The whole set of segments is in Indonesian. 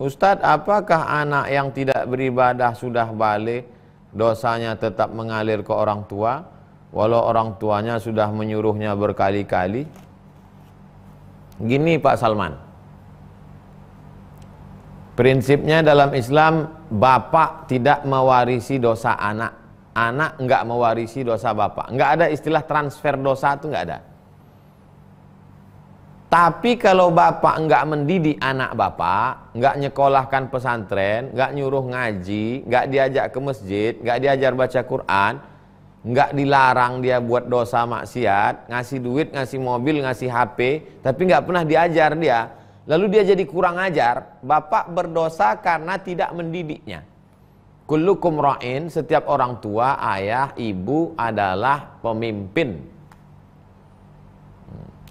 Ustadz, apakah anak yang tidak beribadah sudah balik, dosanya tetap mengalir ke orang tua, walau orang tuanya sudah menyuruhnya berkali-kali? Gini Pak Salman, prinsipnya dalam Islam, bapak tidak mewarisi dosa anak. Anak nggak mewarisi dosa bapak. Nggak ada istilah transfer dosa itu nggak ada. Tapi kalau bapak enggak mendidik anak bapak, enggak nyekolahkan pesantren, enggak nyuruh ngaji, enggak diajak ke masjid, enggak diajar baca Quran, enggak dilarang dia buat dosa maksiat, ngasih duit, ngasih mobil, ngasih HP, tapi enggak pernah diajar dia. Lalu dia jadi kurang ajar, bapak berdosa karena tidak mendidiknya. Kullukum ra'in, setiap orang tua, ayah, ibu adalah pemimpin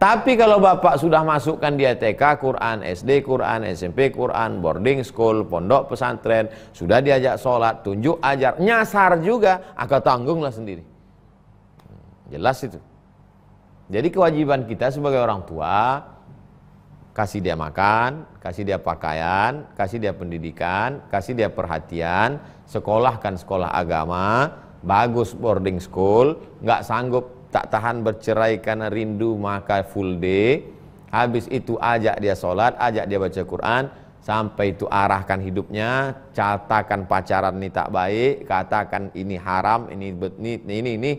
tapi kalau bapak sudah masukkan dia TK, Quran, SD, Quran, SMP, Quran, boarding school, pondok pesantren, sudah diajak sholat, tunjuk ajar, nyasar juga, akan tanggunglah sendiri. Jelas itu. Jadi kewajiban kita sebagai orang tua, kasih dia makan, kasih dia pakaian, kasih dia pendidikan, kasih dia perhatian, sekolahkan sekolah agama, bagus boarding school, nggak sanggup tak tahan bercerai karena rindu maka full day habis itu ajak dia sholat ajak dia baca Quran sampai itu arahkan hidupnya catakan pacaran ini tak baik katakan ini haram ini ini ini, ini.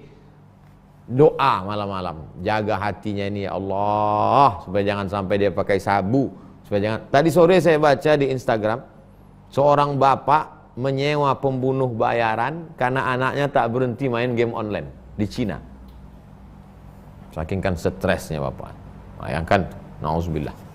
doa malam-malam jaga hatinya ini ya Allah supaya jangan sampai dia pakai sabu supaya jangan tadi sore saya baca di Instagram seorang bapak menyewa pembunuh bayaran karena anaknya tak berhenti main game online di Cina Saking kan stresnya Bapak. Bayangkan, nauzubillah.